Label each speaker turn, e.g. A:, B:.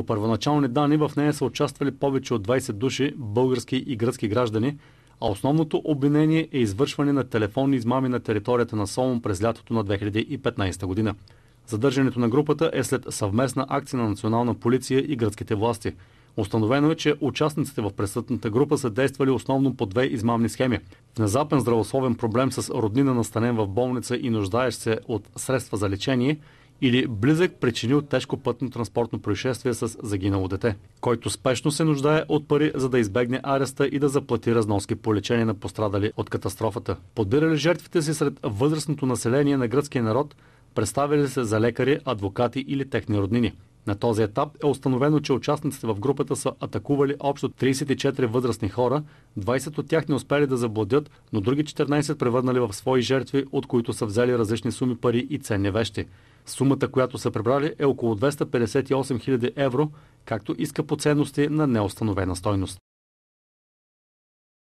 A: По първоначални данни в нея са участвали повече от 20 души български и гръцки граждани, а основното обвинение е извършване на телефонни измами на територията на Солун през лятото на 2015 година. Задържането на групата е след съвместна акция на национална полиция и гръцките власти. Установено е, че участниците в престъпната група са действали основно по две измамни схеми. Внезапен здравословен проблем с роднина настанен в болница и нуждаещ се от средства за лечение – или близък причинил тежко пътно-транспортно происшествие с загинало дете, който спешно се нуждае от пари, за да избегне ареста и да заплати разноски по лечение на пострадали от катастрофата. Подбирали жертвите си сред възрастното население на гръцкия народ, представили се за лекари, адвокати или техни роднини. На този етап е установено, че участниците в групата са атакували общо 34 възрастни хора, 20 от тях не успели да заблудят, но други 14 превърнали в свои жертви, от които са взели различни суми пари и ценни вещи. Сумата, която са прибрали е около 258 000 евро, както иска по ценности на неустановена стойност.